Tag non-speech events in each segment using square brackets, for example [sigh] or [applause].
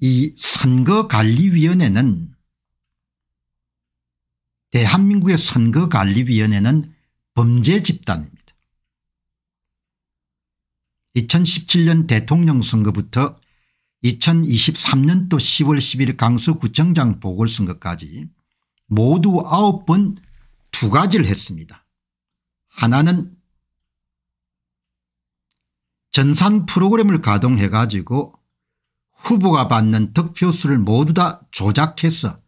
이 선거관리위원회는 대한민국의 선거관리위원회는 범죄 집단입니다. 2017년 대통령 선거부터 2023년도 10월 11일 강서구청장 보궐선거까지 모두 9번 두 가지를 했습니다. 하나는 전산 프로그램을 가동해 가지고 후보가 받는 득표수를 모두 다 조작해서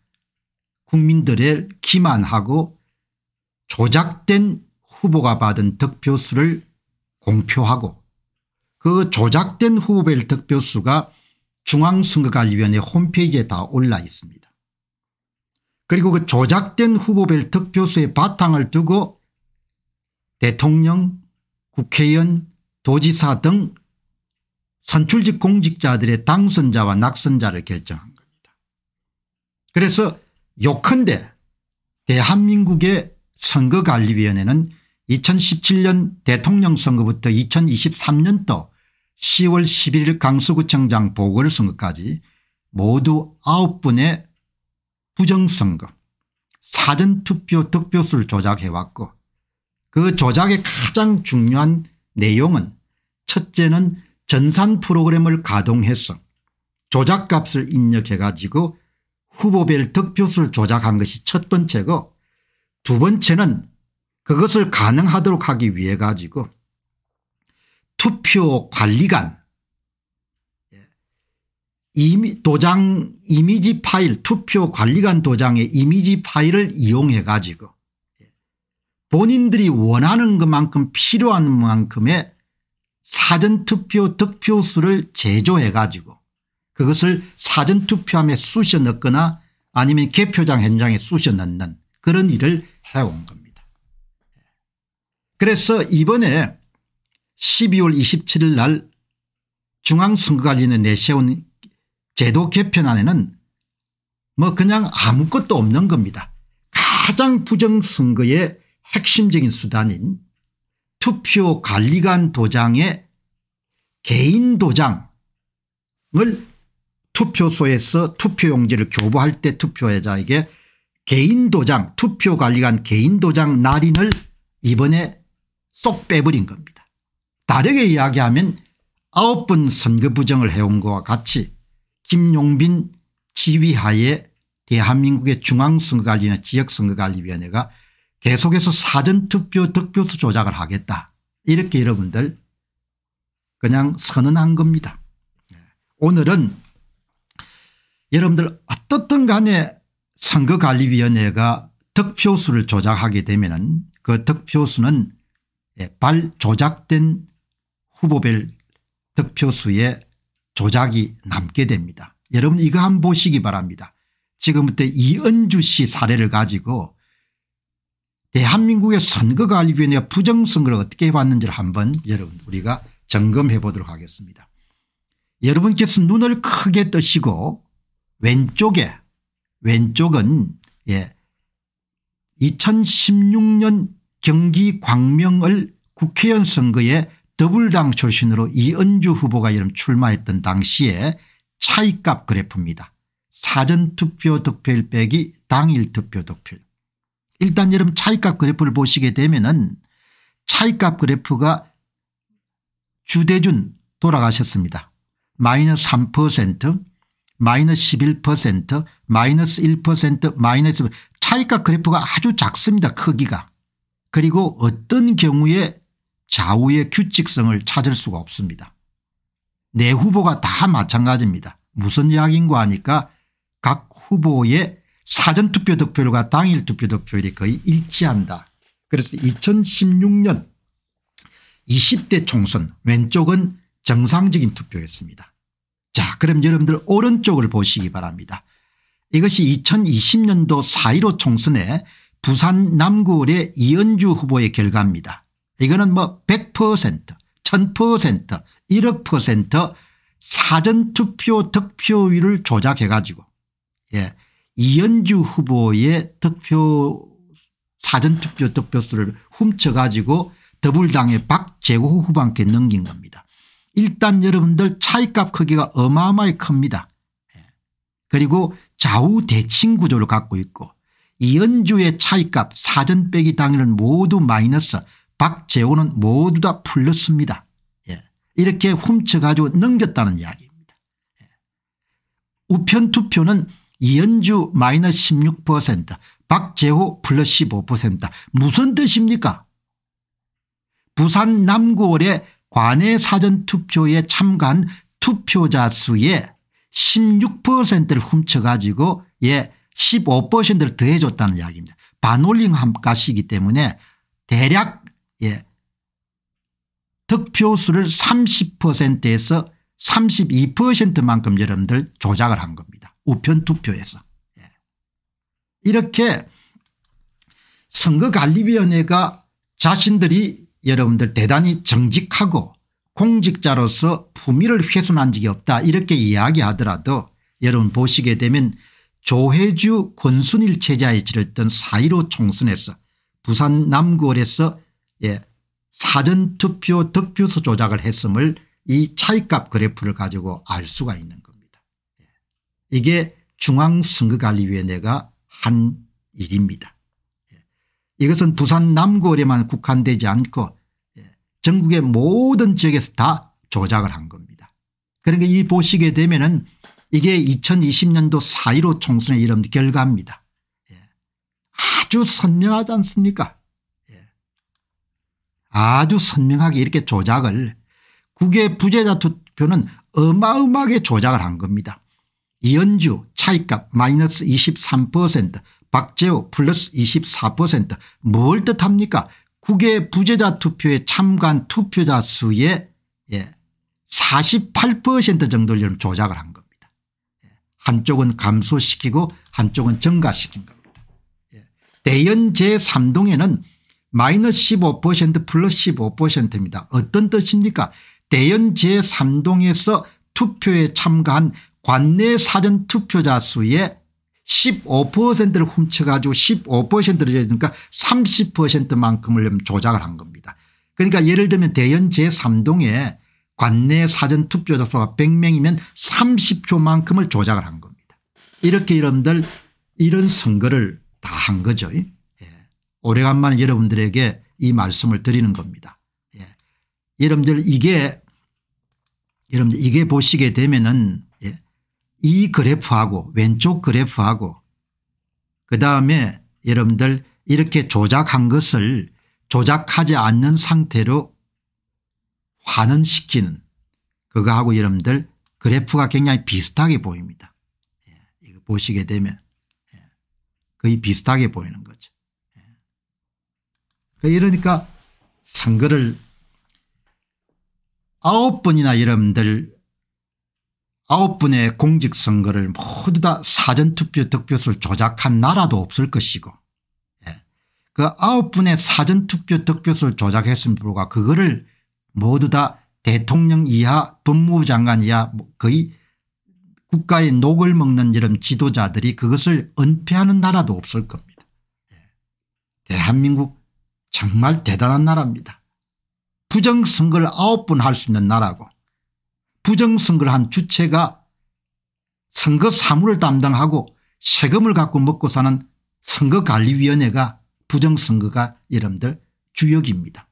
국민들을 기만하고 조작된 후보가 받은 득표수를 공표하고 그 조작된 후보별 득표수가 중앙선거관리위원회 홈페이지에 다 올라 있습니다. 그리고 그 조작된 후보별 득표수의 바탕을 두고 대통령, 국회의원, 도지사 등 선출직 공직자들의 당선자와 낙선자를 결정한 겁니다. 그래서 요컨대 대한민국의 선거관리위원회는 2017년 대통령 선거부터 2023년도 10월 11일 강서구청장 보궐선거까지 모두 9분의 부정선거 사전투표 득표수를 조작해왔고 그 조작의 가장 중요한 내용은 첫째는 전산 프로그램을 가동해서 조작값을 입력해 가지고 후보별 득표수를 조작한 것이 첫 번째고 두 번째는 그것을 가능하도록 하기 위해 가지고 투표 관리관 예, 이미 도장 이미지 파일 투표 관리관 도장의 이미지 파일을 이용해 가지고 예, 본인들이 원하는 것만큼 필요한 만큼의 사전투표 득표수를 제조해 가지고 그것을 사전투표함에 쑤셔 넣거나 아니면 개표장 현장에 쑤셔 넣는 그런 일을 해온 겁니다. 그래서 이번에 12월 27일 날 중앙선거관리는 내세운 제도 개편안에는 뭐 그냥 아무것도 없는 겁니다. 가장 부정선거의 핵심적인 수단인 투표관리관 도장의 개인 도장을 투표소에서 투표용지를 교부할 때 투표자에게 개인 도장 투표관리관 개인 도장 날인을 이번에 쏙 빼버린 겁니다. 다르게 이야기하면 아홉 번 선거 부정을 해온 것과 같이 김용빈 지휘하에 대한민국의 중앙선거관리나 지역선거관리위원회가 계속해서 사전투표 득표수 조작을 하겠다. 이렇게 여러분들 그냥 선언한 겁니다. 예. 오늘은 여러분들 어떻든 간에 선거관리위원회가 득표수를 조작하게 되면 은그 득표수는 예, 발 조작된 후보별 득표수에 조작이 남게 됩니다. 여러분 이거 한번 보시기 바랍니다. 지금부터 이은주 씨 사례를 가지고 대한민국의 선거관리위원회 부정선거를 어떻게 해왔는지를 한번 여러분 우리가 점검해 보도록 하겠습니다. 여러분께서 눈을 크게 뜨시고 왼쪽에 왼쪽은 예 2016년 경기 광명을 국회의원 선거에 더블당 출신으로 이은주 후보가 여름 출마했던 당시에 차이값 그래프입니다. 사전투표 득표일 빼기 당일 투표 득표일 일단 여러분 차익값 그래프를 보시게 되면 은 차익값 그래프가 주대준 돌아가셨습니다. 마이너스 3% 마이너스 11% 마이너스 1% 마이너스 차익값 그래프가 아주 작습니다. 크기가. 그리고 어떤 경우에 좌우의 규칙성을 찾을 수가 없습니다. 내 후보가 다 마찬가지입니다. 무슨 이야기인가 하니까 각 후보의 사전투표 득표율과 당일 투표 득표율이 거의 일치한다. 그래서 2016년 20대 총선 왼쪽은 정상적인 투표였습니다. 자 그럼 여러분들 오른쪽을 보시기 바랍니다. 이것이 2020년도 4.15 총선에 부산 남구의 이은주 후보의 결과입니다. 이거는 뭐100% 1000% 1억 사전투표 득표율을 조작해 가지고 예 이현주 후보의 득표 사전투표 득표수를 훔쳐가지고 더불당의 박재호 후반께 넘긴 겁니다. 일단 여러분들 차이값 크기가 어마어마히 큽니다. 예. 그리고 좌우 대칭 구조를 갖고 있고 이현주의 차이값 사전 빼기 당일은 모두 마이너스 박재호는 모두 다플러스니다 예. 이렇게 훔쳐가지고 넘겼다는 이야기입니다. 예. 우편 투표는 이현주 마이너스 16% 박재호 플러스 15% 무슨 뜻입니까 부산 남구월의 관외 사전투표에 참가한 투표자 수의 16%를 훔쳐가지고 예 15%를 더해줬다는 이야기입니다. 반올림 값이기 때문에 대략 예 득표수를 30%에서 32%만큼 여러분들 조작을 한 겁니다. 우편 투표에서. 예. 이렇게 선거관리위원회가 자신들이 여러분들 대단히 정직하고 공직자로서 품위를 훼손한 적이 없다 이렇게 이야기하더라도 여러분 보시게 되면 조혜주 권순일 체제에지렀던4.15 총선에서 부산 남구월에서 예, 사전투표 득표소 조작을 했음을 이차이값 그래프를 가지고 알 수가 있는 거예요. 이게 중앙선거관리위원회가 한 일입니다. 예. 이것은 부산 남구에만 국한되지 않고 예, 전국의 모든 지역에서 다 조작을 한 겁니다. 그러니까 이 보시게 되면 은 이게 2020년도 4.15 총선의 이런 결과입니다. 예. 아주 선명하지 않습니까 아주 선명하게 이렇게 조작을 국외 부재자 투표는 어마어마하게 조작을 한 겁니다. 이현주 차이값 마이너스 23% 박재호 플러스 24%뭘 뜻합니까 국외 부재자 투표에 참관 투표자 수의 48% 예, 정도를 조작을 한 겁니다. 예, 한쪽은 감소시키고 한쪽은 증가시킨 겁니다. 예, 대연 제3동에는 마이너스 15% 플러스 15%입니다. 어떤 뜻입니까 대연 제3동에서 투표에 참가한 관내 사전투표자 수의 15%를 훔쳐가지고 15%를 해주니까 30%만큼을 조작을 한 겁니다. 그러니까 예를 들면 대연 제3동에 관내 사전투표자 수가 100명이면 30표만큼을 조작을 한 겁니다. 이렇게 여러분들 이런 선거를 다 한 거죠. 예. 오래간만에 여러분들에게 이 말씀을 드리는 겁니다. 예. 여러분들 이게 여러분들 이게 보시게 되면은 이 그래프하고 왼쪽 그래프하고 그 다음에 여러분들 이렇게 조작한 것을 조작하지 않는 상태로 환원시키는 그거하고 여러분들 그래프가 굉장히 비슷하게 보입니다. 예, 이거 보시게 되면 예, 거의 비슷하게 보이는 거죠. 예. 그러니까 선거를 아홉 번이나 여러분들 아홉 분의 공직선거를 모두 다 사전투표 득표수를 조작한 나라도 없을 것이고 예, 그 아홉 분의 사전투표 득표수를 조작했음에 불과 그거를 모두 다 대통령 이하 법무부 장관 이하 뭐 거의 국가의 녹을 먹는 이런 지도자들이 그것을 은폐하는 나라도 없을 겁니다. 예, 대한민국 정말 대단한 나라입니다. 부정선거를 아홉 번할수 있는 나라고 부정선거를 한 주체가 선거 사무를 담당하고 세금을 갖고 먹고 사는 선거관리위원회가 부정선거가 여러분들 주역입니다.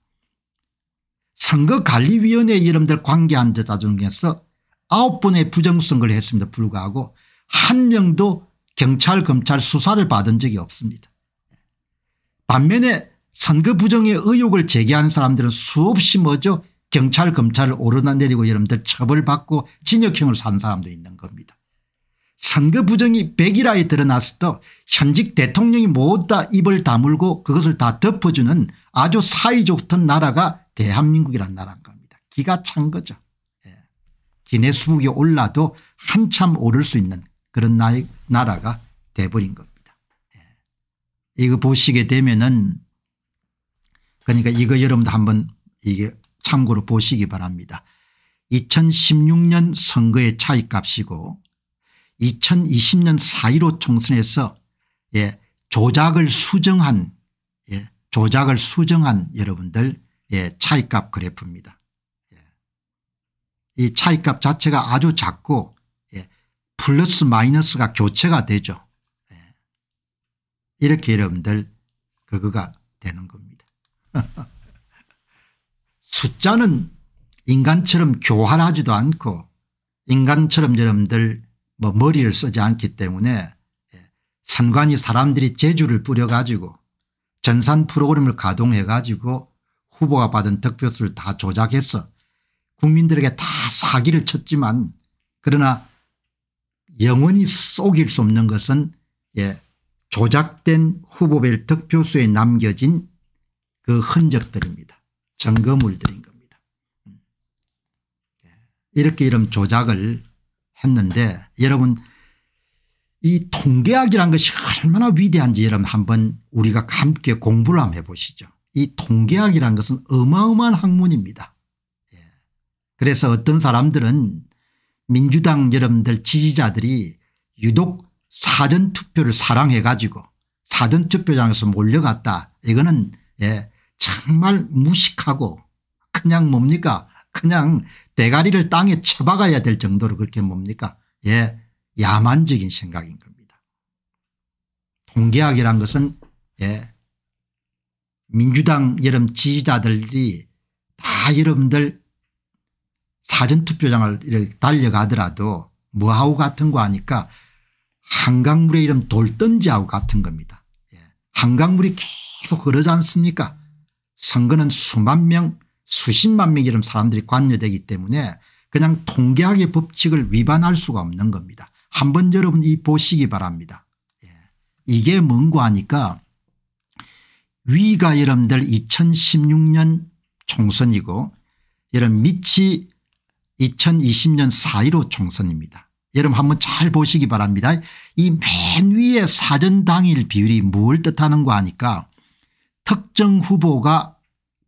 선거관리위원회 여러분들 관계한 자 중에서 9번의 부정선거를 했습니다. 불구하고 한 명도 경찰 검찰 수사를 받은 적이 없습니다. 반면에 선거 부정의 의혹을 제기한 사람들은 수없이 뭐죠 경찰 검찰을 오르내리고 여러분들 처벌받고 진역형을산 사람도 있는 겁니다. 선거 부정이 백일화에 드러났을 때 현직 대통령이 모두 입을 다물고 그것을 다 덮어주는 아주 사이좋던 나라가 대한민국이란 나라인 겁니다. 기가 찬 거죠. 예. 기내 수북이 올라도 한참 오를 수 있는 그런 나이, 나라가 돼버린 겁니다. 예. 이거 보시게 되면은 그러니까 이거 여러분도 한번 이게 참고로 보시기 바랍니다. 2016년 선거의 차이값이고 2020년 4.15 총선에서 예, 조작을 수정한 예, 조작을 수정한 여러분들 예, 차이값 그래프입니다. 예. 이 차이값 자체가 아주 작고 예, 플러스 마이너스가 교체가 되죠. 예. 이렇게 여러분들 그거가 되는 겁니다. [laughs] 숫자는 인간처럼 교활하지도 않고 인간처럼 여러분들 뭐 머리를 쓰지 않기 때문에 예, 선관위 사람들이 재주를 뿌려가지고 전산 프로그램을 가동해가지고 후보가 받은 득표수를 다 조작해서 국민들에게 다 사기를 쳤지만 그러나 영원히 속일 수 없는 것은 예, 조작된 후보별 득표수에 남겨진 그 흔적들입니다. 증거물들인 겁니다. 예. 이렇게 이런 조작을 했는데 여러분 이 통계학이란 것이 얼마나 위대한지 여러분 한번 우리가 함께 공부를 한번 해보시죠. 이 통계학이란 것은 어마어마한 학문입니다. 예. 그래서 어떤 사람들은 민주당 여러분들 지지자들이 유독 사전투표를 사랑해 가지고 사전투표장에서 몰려갔다. 이거는 예. 정말 무식하고 그냥 뭡니까 그냥 대가리를 땅에 쳐박아야 될 정도로 그렇게 뭡니까 예 야만적인 생각인 겁니다. 통계학이란 것은 예 민주당 여러 지지자들이 다 여러분들 사전투표장을 달려가더라도 뭐하고 같은 거 하니까 한강물에 이름 돌던지하고 같은 겁니다. 예. 한강물이 계속 흐르지 않습니까 선거는 수만 명 수십만 명 이런 사람들이 관여되기 때문에 그냥 통계학의 법칙을 위반할 수가 없는 겁니다. 한번 여러분 이 보시기 바랍니다. 예. 이게 뭔고 하니까 위가 여러분들 2016년 총선이고 여러분 밑이 2020년 4.15 총선입니다. 여러분 한번 잘 보시기 바랍니다. 이 맨 위에 사전 당일 비율이 뭘 뜻하는가 하니까 특정 후보가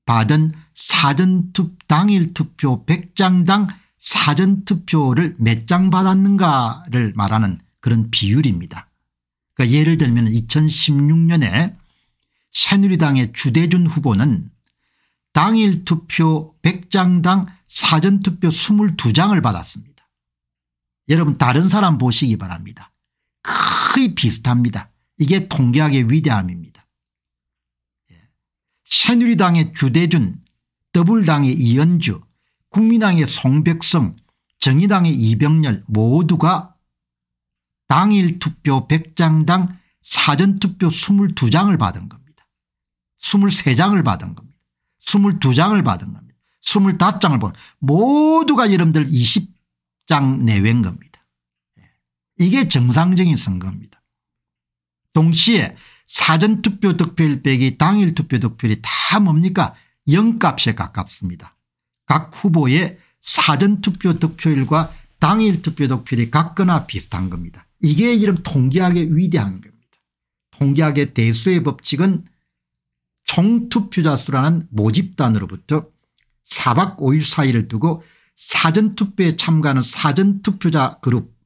받은 사전투 당일 투표 100장당 사전투표를 몇 장 받았는가를 말하는 그런 비율입니다. 그러니까 예를 들면 2016년에 새누리당의 주대준 후보는 당일 투표 100장당 사전투표 22장을 받았습니다. 여러분 다른 사람 보시기 바랍니다. 거의 비슷합니다. 이게 통계학의 위대함입니다. 새누리당의 주대준 더불당의 이현주 국민당의 송백성 정의당의 이병렬 모두가 당일 투표 100장당 사전투표 22장을 받은 겁니다. 23장을 받은 겁니다. 22장을 받은 겁니다. 25장을 받은 본 모두가 여러분들 20장 내외인 겁니다. 예. 이게 정상적인 선거입니다. 동시에 사전투표 득표율 빼기 당일 투표 득표율이 다 뭡니까 0값에 가깝습니다. 각 후보의 사전투표 득표율과 당일 투표 득표율이 같거나 비슷한 겁니다. 이게 이름 통계학의 위대한 겁니다. 통계학의 대수의 법칙은 총투표자 수라는 모집단으로부터 4박5일 사이를 두고 사전투표에 참가하는 사전투표자 그룹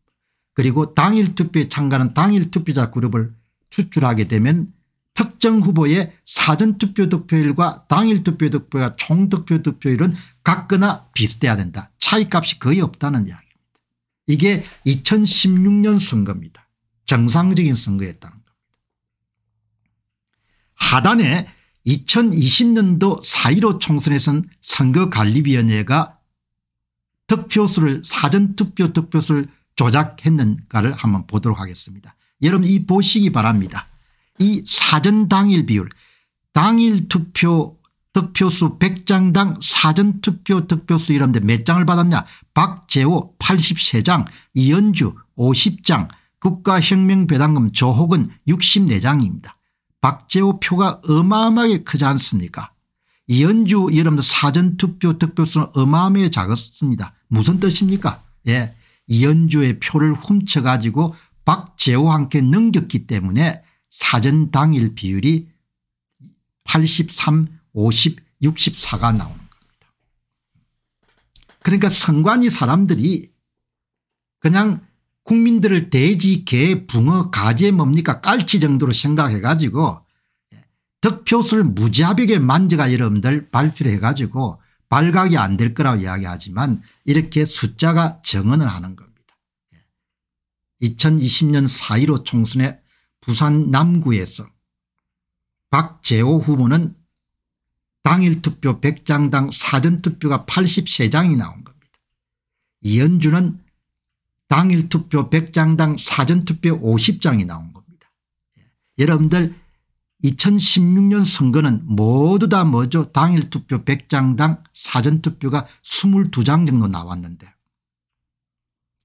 그리고 당일투표에 참가하는 당일투표자 그룹을 추출하게 되면 특정 후보의 사전투표 득표율과 당일 투표 득표가 총득표 득표율은 같거나 비슷해야 된다. 차이값이 거의 없다는 이야기입니다. 이게 2016년 선거입니다. 정상적인 선거였다는 겁니다. 하단에 2020년도 4.15 총선에선 선거관리위원회가 득표수를 사전투표 득표수를 조작했는가를 한번 보도록 하겠습니다. 여러분 이 보시기 바랍니다. 이 사전 당일 비율 당일 투표 득표수 100장당 사전투표 득표수 이런데 몇 장을 받았냐 박재호 83장 이연주 50장 국가혁명배당금 조혹은 64장입니다. 박재호 표가 어마어마하게 크지 않습니까 이연주 여러분들 사전투표 득표수는 어마어마하게 작았습니다. 무슨 뜻입니까 예, 이연주의 표를 훔쳐가지고 박재호와 함께 넘겼기 때문에 사전 당일 비율이 83, 50, 64가 나오는 겁니다. 그러니까 선관위 사람들이 그냥 국민들을 돼지, 개, 붕어, 가재 뭡니까 깔치 정도로 생각해 가지고 득표수를 무자비하게 만져가 여러분들 발표를 해 가지고 발각이 안 될 거라고 이야기하지만 이렇게 숫자가 정언을 하는 겁니다. 2020년 4.15총선에 부산 남구에서 박재호 후보는 당일 투표 100장당 사전투표가 83장이 나온 겁니다. 이현주는 당일 투표 100장당 사전투표 50장이 나온 겁니다. 예, 여러분들 2016년 선거는 모두 다 뭐죠 당일 투표 100장당 사전투표가 22장 정도 나왔는데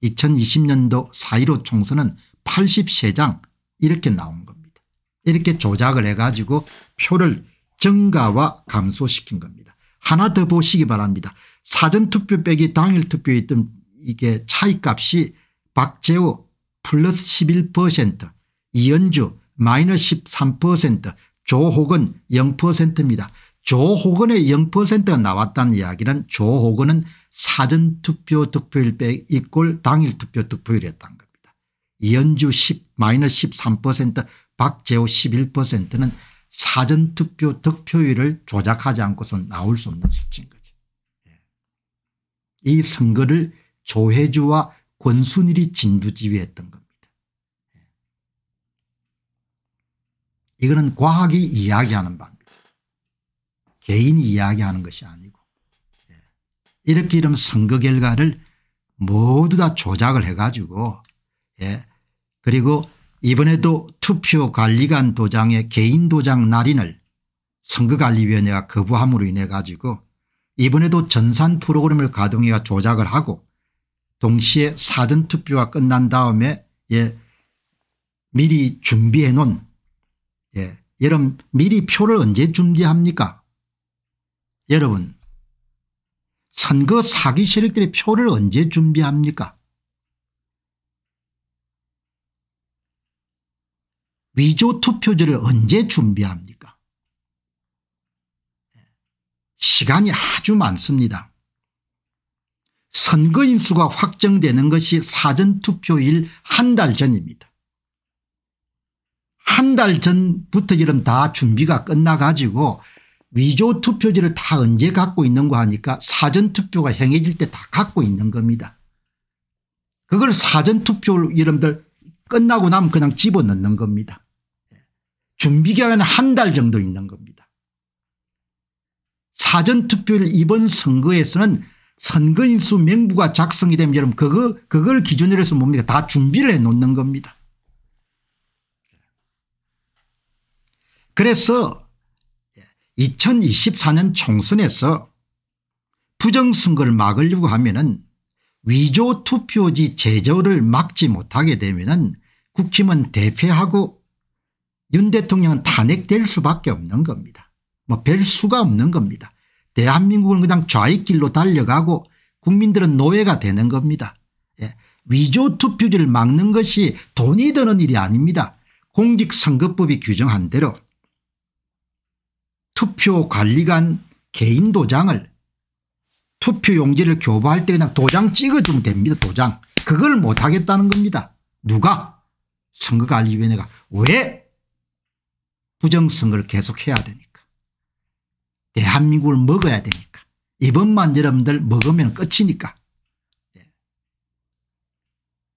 2020년도 4.15 총선은 83장 이렇게 나온 겁니다. 이렇게 조작을 해가지고 표를 증가와 감소시킨 겁니다. 하나 더 보시기 바랍니다. 사전투표 빼기 당일 투표에 있던 이게 차이값이 박재호 플러스 11% 이현주 마이너스 13% 조혹은 0%입니다. 조호건의 0%가 나왔다는 이야기는 조호건은 사전투표 득표일 빼 이꼴 당일투표 득표율이었다는 겁니다. 이현주 10 마이너스 13% 박재호 11%는 사전투표 득표율을 조작하지 않고서 나올 수 없는 수치인 거죠. 예. 이 선거를 조혜주와 권순일이 진두지휘했던 겁니다. 예. 이거는 과학이 이야기하는 방 개인이 이야기하는 것이 아니고 예, 이렇게 이러면 선거 결과를 모두 다 조작을 해가지고 예, 그리고 이번에도 투표관리관 도장의 개인 도장 날인을 선거관리위원회가 거부함으로 인해 가지고 이번에도 전산 프로그램을 가동해 조작을 하고 동시에 사전투표가 끝난 다음에 예, 미리 준비해 놓은 예, 여러분 미리 표를 언제 준비합니까 여러분 선거 사기 세력들의 표를 언제 준비합니까 위조 투표지를 언제 준비합니까 시간이 아주 많습니다. 선거인 수가 확정되는 것이 사전투표일 한 달 전입니다. 한 달 전부터 이름 다 준비가 끝나가지고 위조 투표지를 다 언제 갖고 있는거 하니까 사전투표가 행해질 때 다 갖고 있는 겁니다. 그걸 사전투표 이름들 끝나고 나면 그냥 집어넣는 겁니다. 준비기간은 한 달 정도 있는 겁니다. 사전투표일 이번 선거에서는 선거인수 명부가 작성이 되면 여러분 그거, 그걸 기준으로 해서 뭡니까 다 준비를 해놓는 겁니다. 그래서 2024년 총선에서 부정선거를 막으려고 하면은 위조 투표지 제조를 막지 못하게 되면은 국힘은 대패하고 윤 대통령은 탄핵될 수밖에 없는 겁니다. 뭐 별 수가 없는 겁니다. 대한민국은 그냥 좌익길로 달려가고 국민들은 노예가 되는 겁니다. 예. 위조 투표지를 막는 것이 돈이 드는 일이 아닙니다. 공직선거법이 규정한 대로 투표관리관 개인 도장을 투표용지를 교부할 때 그냥 도장 찍어주면 됩니다. 도장. 그걸 못하겠다는 겁니다. 누가? 선거관리위원회가. 왜? 부정선거를 계속해야 되니까. 대한민국을 먹어야 되니까. 이번만 여러분들 먹으면 끝이니까. 예.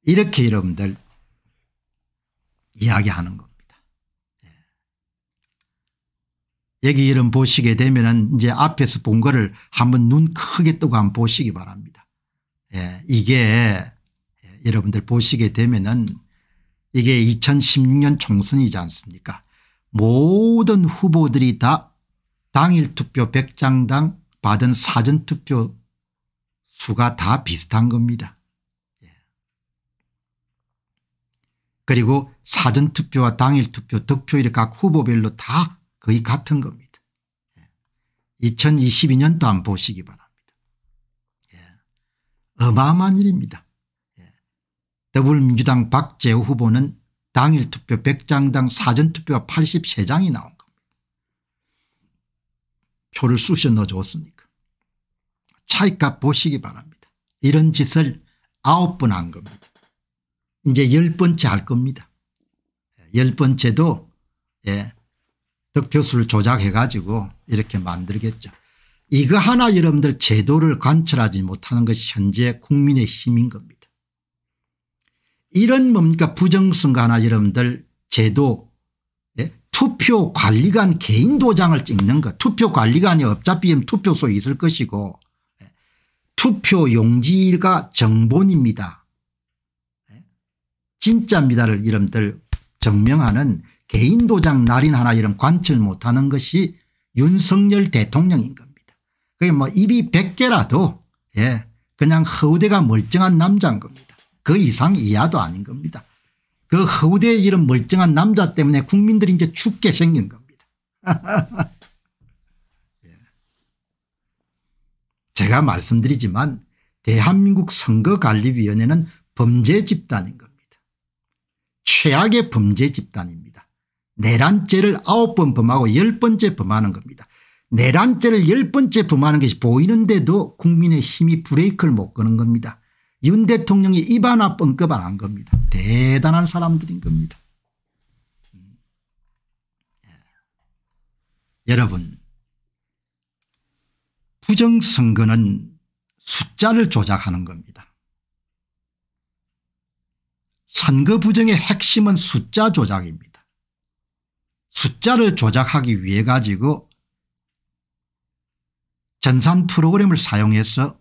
이렇게 여러분들 이야기하는 겁니다. 여기 이름 보시게 되면 이제 앞에서 본 거를 한번 눈 크게 뜨고 한번 보시기 바랍니다. 예, 이게 예, 여러분들 보시게 되면은 이게 2016년 총선이지 않습니까 모든 후보들이 다 당일 투표 100장당 받은 사전투표 수가 다 비슷한 겁니다. 예. 그리고 사전투표와 당일투표 득표율이 각 후보별로 다 거의 같은 겁니다. 2022년도 예. 안 보시기 바랍니다. 예. 어마어마한 일입니다. 예. 더불어민주당 박재호 후보는 당일 투표 100장당 사전투표가 83장이 나온 겁니다. 표를 쑤셔 넣어줬습니까 차이값 보시기 바랍니다. 이런 짓을 9번 한 겁니다. 이제 10번째 할 겁니다. 10번째도 예. 득표수를 조작해가지고 이렇게 만들겠죠. 이거 하나 여러분들 제도를 관철하지 못하는 것이 현재 국민의 힘인 겁니다. 이런 뭡니까 부정선거 하나 여러분들 제도 예? 투표관리관 개인 도장을 찍는 것 투표관리관이 어차피 투표소에 있을 것이고 예? 투표용지가 정본입니다. 예? 진짜입니다를 여러분들 증명하는 개인 도장 날인 하나 이런 관철 못하는 것이 윤석열 대통령인 겁니다. 그게 뭐 입이 100개라도 예 그냥 허우대가 멀쩡한 남자인 겁니다. 그 이상 이하도 아닌 겁니다. 그허우대 이런 멀쩡한 남자 때문에 국민들이 이제 죽게 생긴 겁니다. [laughs] 예. 제가 말씀드리지만 대한민국 선거관리위원회는 범죄 집단인 겁니다. 최악의 범죄 집단입니다. 내란죄를 아홉 번 범하고 열 번째 범하는 겁니다. 내란죄를 열 번째 범하는 것이 보이는데도 국민의 힘이 브레이크를 못 거는 겁니다. 윤 대통령이 입 하나 뻥끗 안한 겁니다. 대단한 사람들인 겁니다. 예. 여러분 부정선거는 숫자를 조작하는 겁니다. 선거 부정의 핵심은 숫자 조작입니다. 숫자를 조작하기 위해 가지고 전산 프로그램을 사용해서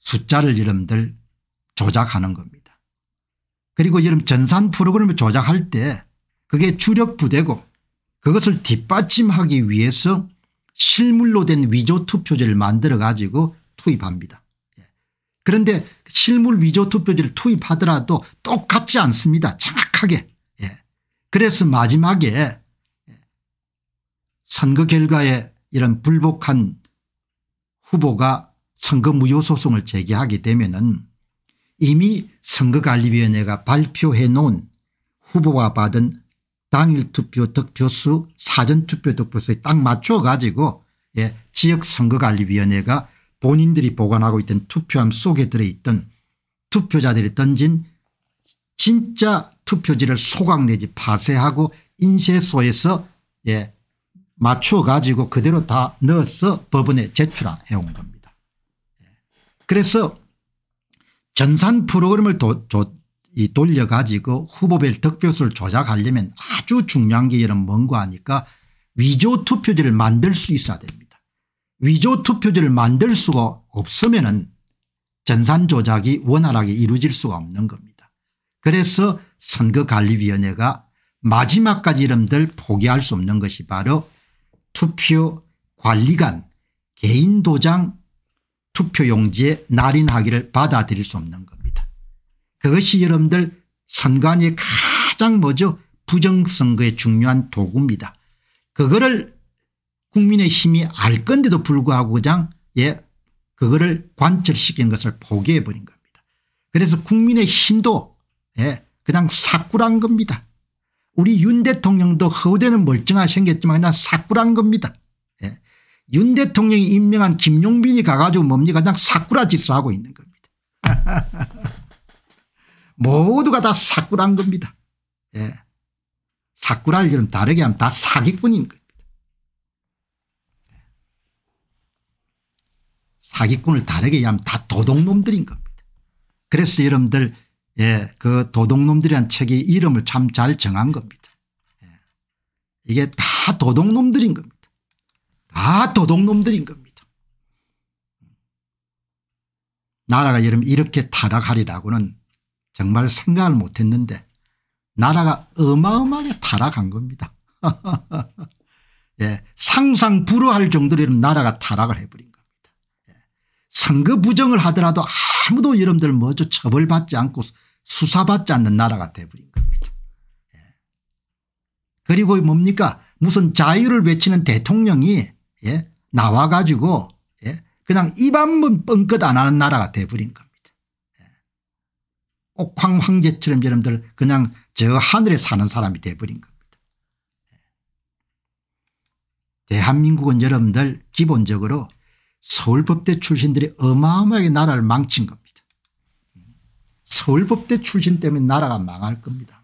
숫자를 여러분들 조작하는 겁니다. 그리고 여러분 전산 프로그램을 조작할 때 그게 주력 부대고 그것을 뒷받침하기 위해서 실물로 된 위조 투표지를 만들어 가지고 투입합니다. 예. 그런데 실물 위조 투표지를 투입하더라도 똑같지 않습니다. 정확하게 그래서 마지막에 선거 결과에 이런 불복한 후보가 선거 무효 소송을 제기하게 되면은 이미 선거관리위원회가 발표해 놓은 후보가 받은 당일 투표 득표수 사전투표 득표수에 딱 맞춰 가지고 예, 지역선거관리위원회가 본인들이 보관하고 있던 투표함 속에 들어있던 투표자들이 던진 진짜 투표지를 소각 내지 파쇄하고 인쇄소에서 예, 맞춰 가지고 그대로 다 넣어서 법원에 제출해 온 겁니다. 예. 그래서 전산 프로그램을 도, 조, 이 돌려가지고 후보별 득표수를 조작하려면 아주 중요한 게 이런 뭔가 하니까 위조 투표지를 만들 수 있어야 됩니다. 위조 투표지를 만들 수가 없으면 은 전산 조작이 원활하게 이루어질 수가 없는 겁니다. 그래서 선거관리위원회가 마지막까지 이름들 포기할 수 없는 것이 바로 투표 관리관 개인 도장 투표용지의 날인하기를 받아들일 수 없는 겁니다. 그것이 여러분들 선관위의 가장 뭐죠 부정선거의 중요한 도구입니다. 그거를 국민의힘이 알 건데도 불구하고 그냥 예 그거를 관철시킨 것을 포기해버린 겁니다. 그래서 국민의힘도 예 그냥 사꾸란 겁니다. 우리 윤 대통령도 허우대는 멀쩡하 생겼지만 그냥 사꾸란 겁니다. 예. 윤 대통령이 임명한 김용빈이 가가지고 뭡니까 그냥 사꾸라 짓을 하고 있는 겁니다. [laughs] 모두가 다 사꾸란 겁니다. 예. 사꾸라를 그럼 다르게 하면 다 사기꾼인 겁니다. 예. 사기꾼을 다르게 하면 다 도둑놈들인 겁니다. 그래서 여러분들 예, 그 도둑놈들이란 책이 이름을 참 잘 정한 겁니다. 예. 이게 다 도둑놈들인 겁니다. 다 도둑놈들인 겁니다. 나라가 여러분 이렇게 타락하리라고는 정말 생각을 못했는데 나라가 어마어마하게 타락한 겁니다. [laughs] 예, 상상 불허할 정도로 나라가 타락을 해버린 선거 부정을 하더라도 아무도 여러분들 먼저 처벌받지 않고 수사받지 않는 나라가 돼버린 겁니다. 예. 그리고 뭡니까 무슨 자유를 외치는 대통령이 예? 나와 가지고 예? 그냥 입 한번 뻥끗 안 하는 나라가 돼버린 겁니다. 예. 옥황 황제처럼 여러분들 그냥 저 하늘에 사는 사람이 돼버린 겁니다. 예. 대한민국은 여러분들 기본적으로 서울법대 출신들이 어마어마하게 나라를 망친 겁니다. 서울법대 출신 때문에 나라가 망할 겁니다.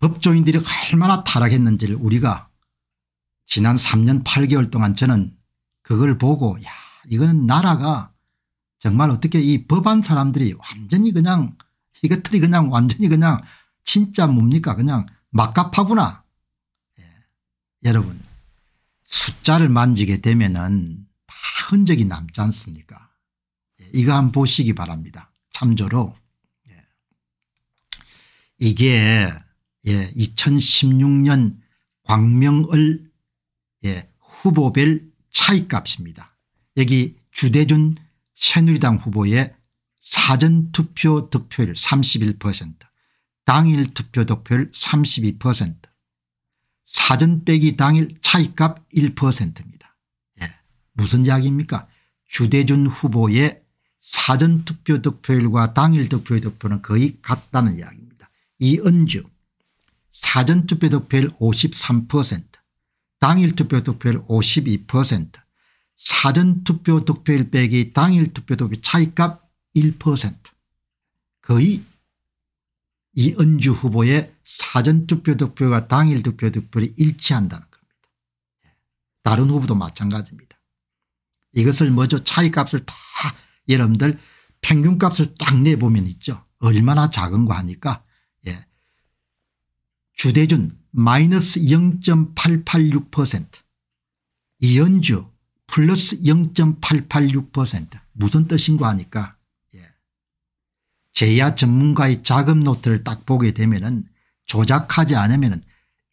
법조인들이 얼마나 타락했는지를 우리가 지난 3년 8개월 동안 저는 그걸 보고 야 이거는 나라가 정말 어떻게 이 법안 사람들이 완전히 그냥 이것들이 그냥 완전히 그냥 진짜 뭡니까 그냥 막갑하구나. 예. 여러분 숫자를 만지게 되면은 다 흔적이 남지 않습니까 예. 이거 한번 보시기 바랍니다. 참조로 예. 이게 2016년 예, 광명을 예, 후보별 차이값입니다. 여기 주대준 새누리당 후보의 사전투표 득표율 31% 당일 투표 득표율 32% 사전 빼기 당일 차이값 1%입니다. 예. 무슨 이야기입니까 주대준 후보의 사전 투표 득표율과 당일 투표 득표는 거의 같다는 이야기입니다. 이은주 사전 투표 득표율 53% 당일 투표 득표율 52% 사전 투표 득표율 빼기 당일 투표 득표 차이값 1% 거의 이은주 후보의 사전투표 득표가 당일 투표 득표를 일치한다는 겁니다. 예. 다른 후보도 마찬가지입니다. 이것을 뭐죠 차이값을 다 여러분들 평균값을 딱 내보면 있죠. 얼마나 작은거 하니까 예. 주대준 마이너스 0.886% 이연주 플러스 0.886% 무슨 뜻인가 하니까 제야 전문가의 자금 노트를 딱 보게 되면 은 조작하지 않으면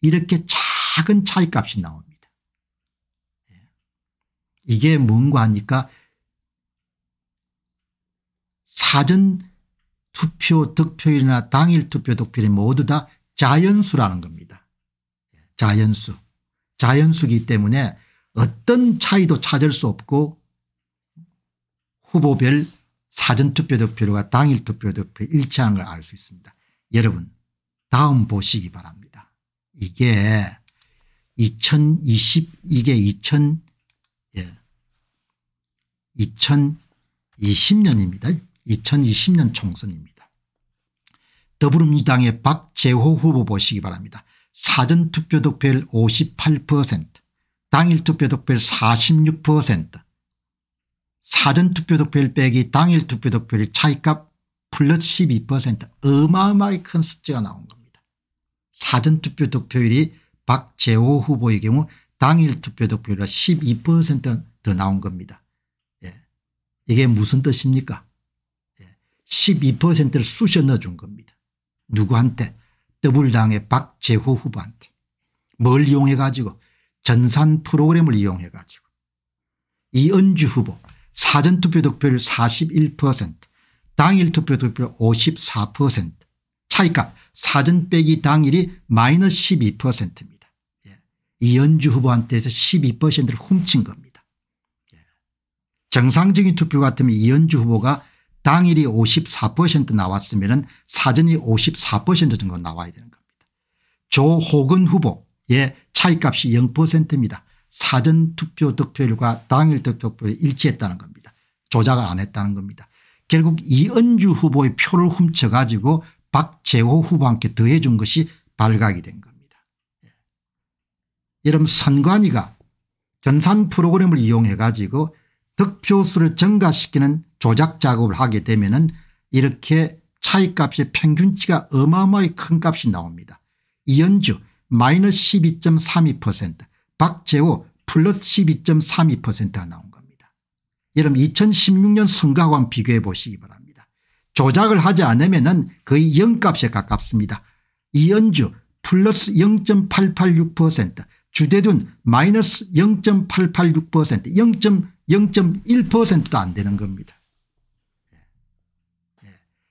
이렇게 작은 차이값이 나옵니다. 예. 이게 뭔가 하니까 사전 투표 득표율이나 당일 투표 득표율이 모두 다 자연수라는 겁니다. 예, 자연수. 자연수기 때문에 어떤 차이도 찾을 수 없고 후보별 사전투표 득표율과 당일 투표 득표 일치하는 걸 알 수 있습니다. 여러분 다음 보시기 바랍니다. 이게 2020 이게 2000 예. 2020년입니다. 2020년 총선입니다. 더불어민주당의 박재호 후보 보시기 바랍니다. 사전투표 득표율 58% 당일 투표 득표율 46% 사전 투표 득표율 빼기 당일 투표 득표율 차이값 플러스 12% 어마어마하게 큰 숫자가 나온 겁니다. 사전 투표 득표율이 박재호 후보의 경우 당일 투표 득표율이 12%더 나온 겁니다. 예. 이게 무슨 뜻입니까? 예. 12%를 쑤셔 넣어준 겁니다. 누구한테? 더블당의 박재호 후보한테. 뭘 이용해 가지고 전산 프로그램을 이용해 가지고 이은주 후보 사전투표 득표율 41% 당일 투표 득표율 54% 차이값 사전 빼기 당일이 마이너스 12%입니다. 예. 이연주 후보한테서 12%를 훔친 겁니다. 예. 정상적인 투표 같으면 이연주 후보가 당일이 54% 나왔으면 사전이 54% 정도 나와야 되는 겁니다. 조호근 후보의 차이값이 0%입니다. 사전투표 득표율과 당일 득표율이 일치했다는 겁니다. 조작을 안 했다는 겁니다. 결국 이은주 후보의 표를 훔쳐가지고 박재호 후보와 함께 더해준 것이 발각이 된 겁니다. 예. 여러분 선관위가 전산 프로그램을 이용해 가지고 득표수를 증가시키는 조작 작업을 하게 되면 은 이렇게 차이값의 평균치가 어마어마하게 큰 값이 나옵니다. 이현주 마이너스 12.32% 박재호 플러스 12.32%가 나온 겁니다. 여러분 2016년 선거와 비교해 보시기 바랍니다. 조작을 하지 않으면 은 거의 0값에 가깝습니다. 이연주 플러스 0.886% 주대둔 마이너스 0.886% 0 1도안 되는 겁니다. 예. 예.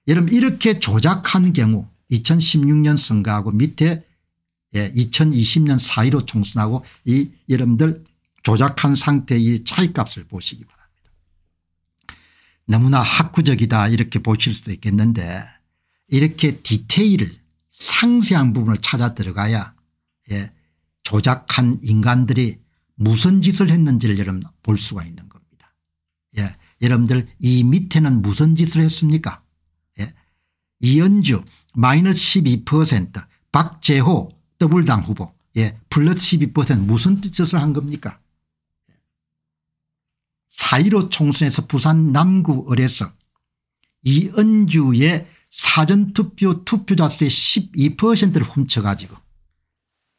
여러분 이렇게 조작한 경우 2016년 선거하고 밑에 예, 2020년 4.15 총선하고 이 여러분들 조작한 상태의 차이값을 보시기 바랍니다. 너무나 학구적이다 이렇게 보실 수도 있겠는데 이렇게 디테일을 상세한 부분을 찾아 들어가야 예, 조작한 인간들이 무슨 짓을 했는지를 여러분 볼 수가 있는 겁니다. 예, 여러분들 이 밑에는 무슨 짓을 했습니까? 예, 이연주 마이너스 12% 박재호 더블당 후보 예 플러스 12% 무슨 뜻을 한 겁니까 4.15 총선에서 부산 남구 을에서 이은주의 사전투표 투표자 수의 12%를 훔쳐가지고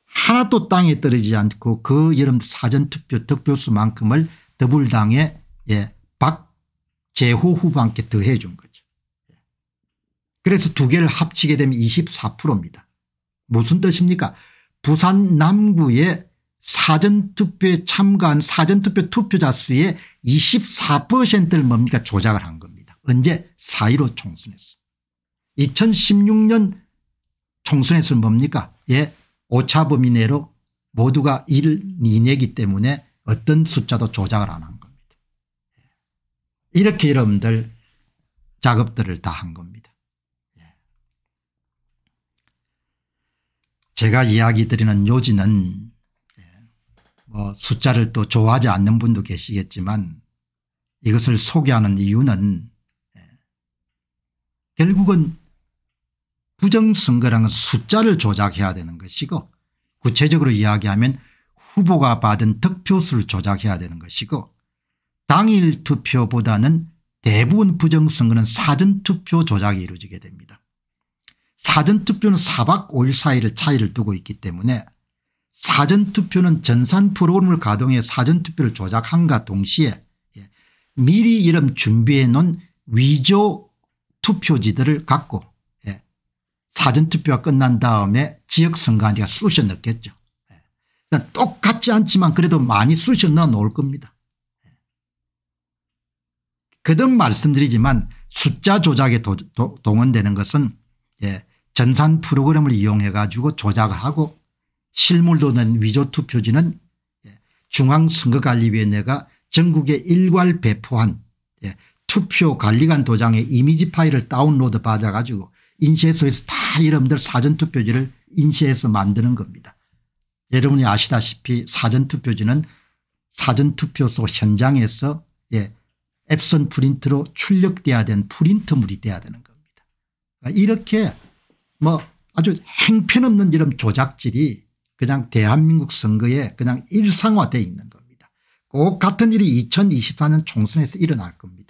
하나도 땅에 떨어지지 않고 그 여름 사전투표 득표수만큼을 더불당의 예, 박재호 후보한테 더해준 거죠. 그래서 두 개를 합치게 되면 24%입니다. 무슨 뜻입니까 부산 남구의 사전투표에 참가한 사전투표 투표자 수의 24%를 뭡니까 조작을 한 겁니다. 언제 4.15 총선에서. 2016년 총선에서 뭡니까 예 오차범위 내로 모두가 1 이내기 때문에 어떤 숫자도 조작을 안 한 겁니다. 예. 이렇게 여러분들 작업들을 다 한 겁니다. 제가 이야기 드리는 요지는 예, 뭐 숫자를 또 좋아하지 않는 분도 계시겠지만 이것을 소개하는 이유는 예, 결국은 부정선거라는 숫자를 조작해야 되는 것이고 구체적으로 이야기하면 후보가 받은 득표수를 조작해야 되는 것이고 당일 투표보다는 대부분 부정선거는 사전투표 조작이 이루어지게 됩니다. 사전투표는 4박 5일 사이를 차이를 두고 있기 때문에 사전투표는 전산 프로그램을 가동해 사전투표를 조작한과 동시에 예, 미리 이름 준비해 놓은 위조 투표지들을 갖고 예, 사전투표가 끝난 다음에 지역선관위가 쑤셔 넣겠죠. 예, 그러니까 똑같지 않지만 그래도 많이 쑤셔 넣어 놓을 겁니다. 그듭 말씀드리지만 숫자 조작에 도, 도, 동원되는 것은 예, 전산 프로그램을 이용해 가지고 조작하고 실물도 낸 위조 투표지는 예, 중앙선거관리위원회가 전국에 일괄 배포한 예, 투표관리관 도장의 이미지 파일을 다운로드 받아 가지고 인쇄소에서 다 여러분들 사전투표지를 인쇄해서 만드는 겁니다. 여러분이 아시다시피 사전투표지는 사전투표소 현장에서 예, 앱선 프린트로 출력돼야 된 프린트물이 돼야 되는 겁니다. 이렇게 뭐 아주 행편없는 이런 조작질이 그냥 대한민국 선거에 그냥 일상화되어 있는 겁니다. 꼭 같은 일이 2024년 총선에서 일어날 겁니다.